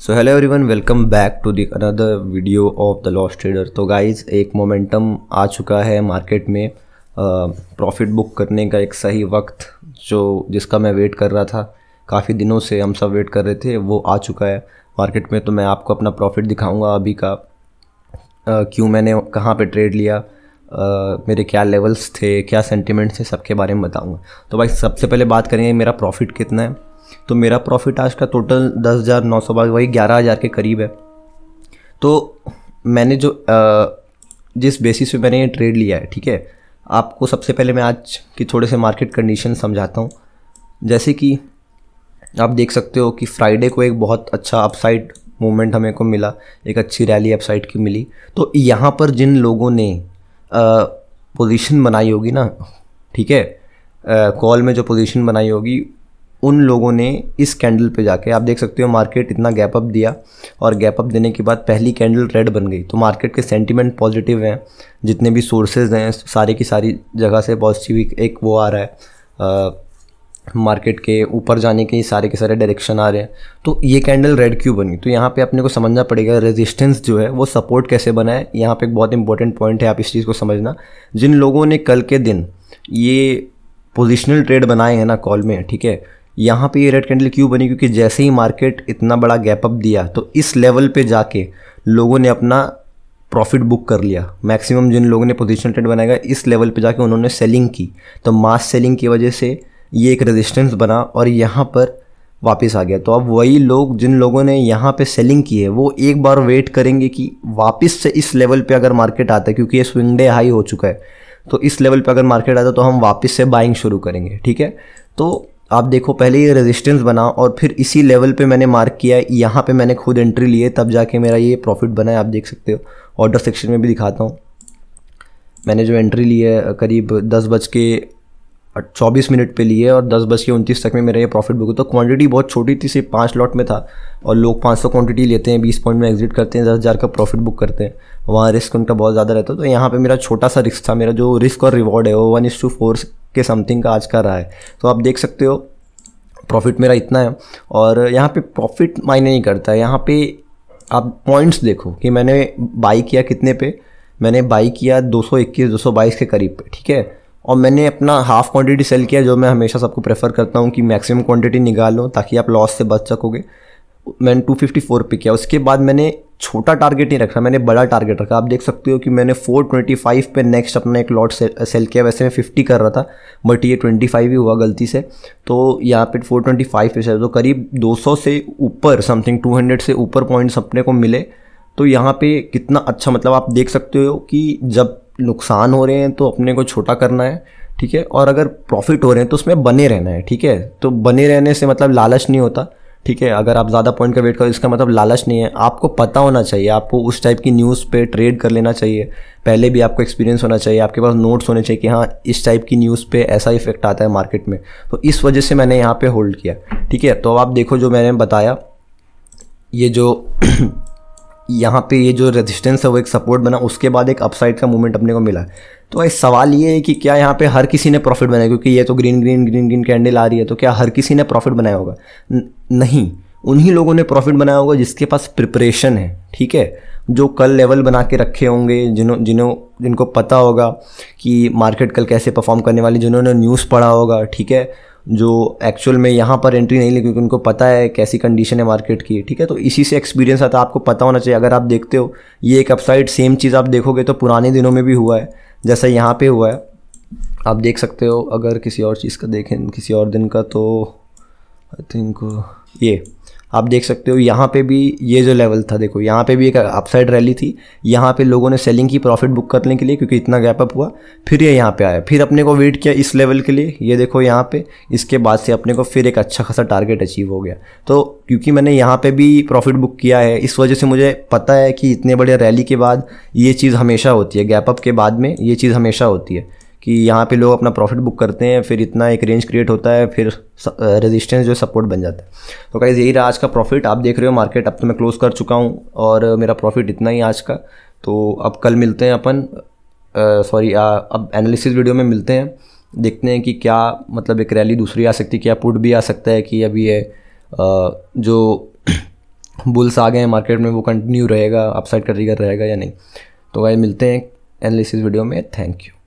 so hello everyone welcome back to the another video of the loss trader तो guys एक momentum आ चुका है मार्केट में प्रॉफिट बुक करने का एक सही वक्त जो जिसका मैं वेट कर रहा था काफ़ी दिनों से हम सब वेट कर रहे थे वो आ चुका है मार्केट में तो मैं आपको अपना प्रॉफिट दिखाऊंगा अभी का क्यों मैंने कहाँ पे ट्रेड लिया Uh, मेरे क्या लेवल्स थे क्या सेंटिमेंट्स थे सबके बारे में बताऊंगा तो भाई सबसे पहले बात करेंगे मेरा प्रॉफिट कितना है तो मेरा प्रॉफिट आज का टोटल दस हज़ार नौ सौ बाई वही ग्यारह हज़ार के करीब है तो मैंने जो जिस बेसिस पे मैंने ये ट्रेड लिया है ठीक है आपको सबसे पहले मैं आज की थोड़े से मार्केट कंडीशन समझाता हूँ जैसे कि आप देख सकते हो कि फ्राइडे को एक बहुत अच्छा अपसाइड मूवमेंट हमें को मिला एक अच्छी रैली अपसाइड की मिली तो यहाँ पर जिन लोगों ने पोजीशन बनाई होगी ना ठीक है कॉल में जो पोजीशन बनाई होगी उन लोगों ने इस कैंडल पे जाके आप देख सकते हो मार्केट इतना गैप अप दिया और गैप अप देने के बाद पहली कैंडल रेड बन गई तो मार्केट के सेंटीमेंट पॉजिटिव हैं जितने भी सोर्सेज हैं सारे की सारी जगह से पॉजिटिव एक वो आ रहा है आ, मार्केट के ऊपर जाने के ही सारे के सारे डायरेक्शन आ रहे हैं तो ये कैंडल रेड क्यों बनी तो यहाँ पे अपने को समझना पड़ेगा रेजिस्टेंस जो है वो सपोर्ट कैसे बना है यहाँ पे एक बहुत इंपॉर्टेंट पॉइंट है आप इस चीज़ को समझना जिन लोगों ने कल के दिन ये पोजिशनल ट्रेड बनाए हैं ना कॉल में ठीक है यहाँ पे ये रेड कैंडल क्यों बनी क्योंकि जैसे ही मार्केट इतना बड़ा गैप अप दिया तो इस लेवल पे जाके लोगों ने अपना प्रॉफिट बुक कर लिया मैक्सिमम जिन लोगों ने पोजिशन ट्रेड बनाएगा इस लेवल पे जाके उन्होंने सेलिंग की तो मास सेलिंग की वजह से ये एक रेजिस्टेंस बना और यहाँ पर वापस आ गया तो अब वही लोग जिन लोगों ने यहाँ पे सेलिंग की है वो एक बार वेट करेंगे कि वापस से इस लेवल पे अगर मार्केट आता है क्योंकि ये स्विंग डे हाई हो चुका है तो इस लेवल पे अगर मार्केट आता है तो हम वापस से बाइंग शुरू करेंगे ठीक है तो आप देखो पहले ये रेजिस्टेंस बना और फिर इसी लेवल पे मैंने मार्क किया यहाँ पे मैंने खुद एंट्री लिए तब जाके मेरा ये प्रॉफिट बना है आप देख सकते हो ऑर्डर सेक्शन में भी दिखाता हूँ मैंने जो एंट्री ली है करीब दस बज के चौबीस मिनट पे लिए और दस बज के उनतीस तक में मेरा ये प्रॉफिट बुक तो क्वांटिटी बहुत छोटी थी सिर्फ पाँच लॉट में था और लोग पाँच सौ क्वान्टिटी लेते हैं बीस पॉइंट में एग्जिट करते हैं दस हज़ार का प्रॉफिट बुक करते हैं वहाँ रिस्क उनका बहुत ज़्यादा रहता है तो यहाँ पर मेरा छोटा सा रिस्क था मेरा जो रिस्क और रिवॉर्ड है वो वन इज़ टू फोर के समथिंग का आज का रहा है तो आप देख सकते हो प्रॉफिट मेरा इतना है और यहाँ पे प्रॉफिट मायने नहीं करता है यहाँ पे आप पॉइंट्स देखो कि मैंने बाई किया कितने पे मैंने बाई किया 221 222 के करीब पे ठीक है और मैंने अपना हाफ क्वांटिटी सेल किया जो मैं हमेशा सबको प्रेफर करता हूँ कि मैक्सिमम क्वांटिटी निकाल लो ताकि आप लॉस से बच सकोगे मैंने 254 पे किया उसके बाद मैंने छोटा टारगेट नहीं रखा मैंने बड़ा टारगेट रखा आप देख सकते हो कि मैंने 425 पे नेक्स्ट अपना एक लॉट सेल किया वैसे मैं 50 कर रहा था बट ये 25 ही हुआ गलती से तो यहाँ पे 425 पे सेल तो करीब 200 से ऊपर समथिंग 200 से ऊपर पॉइंट्स अपने को मिले तो यहाँ पे कितना अच्छा मतलब आप देख सकते हो कि जब नुकसान हो रहे हैं तो अपने को छोटा करना है ठीक है और अगर प्रॉफिट हो रहे हैं तो उसमें बने रहना है ठीक है तो बने रहने से मतलब लालच नहीं होता ठीक है अगर आप ज़्यादा पॉइंट का वेट करो इसका मतलब लालच नहीं है आपको पता होना चाहिए आपको उस टाइप की न्यूज़ पे ट्रेड कर लेना चाहिए पहले भी आपको एक्सपीरियंस होना चाहिए आपके पास नोट्स होने चाहिए कि हाँ इस टाइप की न्यूज़ पे ऐसा इफेक्ट आता है मार्केट में तो इस वजह से मैंने यहाँ पर होल्ड किया ठीक है तो आप देखो जो मैंने बताया ये जो यहाँ पे ये जो रेजिस्टेंस है वो एक सपोर्ट बना उसके बाद एक अपसाइड का मूवमेंट अपने को मिला तो एक सवाल ये है कि क्या यहाँ पे हर किसी ने प्रॉफिट बनाया क्योंकि ये तो green green green green candle आ रही है तो क्या हर किसी ने प्रॉफिट बनाया होगा न, नहीं उन्हीं लोगों ने प्रॉफिट बनाया होगा जिसके पास प्रिपरेशन है ठीक है जो कल लेवल बना के रखे होंगे जिन्हों जिन्हों जिनको पता होगा कि मार्केट कल कैसे परफॉर्म करने वाली जिन्होंने न्यूज़ पढ़ा होगा ठीक है जो एक्चुअल में यहाँ पर एंट्री नहीं ली क्योंकि उनको पता है कैसी कंडीशन है मार्केट की ठीक है तो इसी से एक्सपीरियंस आता है आपको पता होना चाहिए अगर आप देखते हो ये एक अपसाइड सेम चीज़ आप देखोगे तो पुराने दिनों में भी हुआ है जैसा यहाँ पे हुआ है आप देख सकते हो अगर किसी और चीज़ का देखें किसी और दिन का तो आई थिंक ये आप देख सकते हो यहाँ पे भी ये जो लेवल था देखो यहाँ पे भी एक अपसाइड रैली थी यहाँ पे लोगों ने सेलिंग की प्रॉफिट बुक करने के लिए क्योंकि इतना गैप अप हुआ फिर ये यहाँ पे आया फिर अपने को वेट किया इस लेवल के लिए ये देखो यहाँ पे इसके बाद से अपने को फिर एक अच्छा खासा टारगेट अचीव हो गया तो क्योंकि मैंने यहाँ पर भी प्रॉफिट बुक किया है इस वजह से मुझे पता है कि इतने बड़े रैली के बाद ये चीज़ हमेशा होती है गैप अप के बाद में ये चीज़ हमेशा होती है कि यहाँ पे लोग अपना प्रॉफिट बुक करते हैं फिर इतना एक रेंज क्रिएट होता है फिर रेजिस्टेंस जो सपोर्ट बन जाता है तो गाइज़ यही रहा आज का प्रॉफिट आप देख रहे हो मार्केट अब तो मैं क्लोज़ कर चुका हूँ और मेरा प्रॉफिट इतना ही आज का तो अब कल मिलते हैं अपन सॉरी अब एनालिसिस वीडियो में मिलते हैं देखते हैं कि क्या मतलब एक रैली दूसरी आ सकती है क्या पुट भी आ सकता है कि अभी ये जो बुल्स आ गए हैं मार्केट में वो कंटिन्यू रहेगा अपसाइड करीगर रहेगा या नहीं तो गाइज मिलते हैं एनालिसिस वीडियो में थैंक यू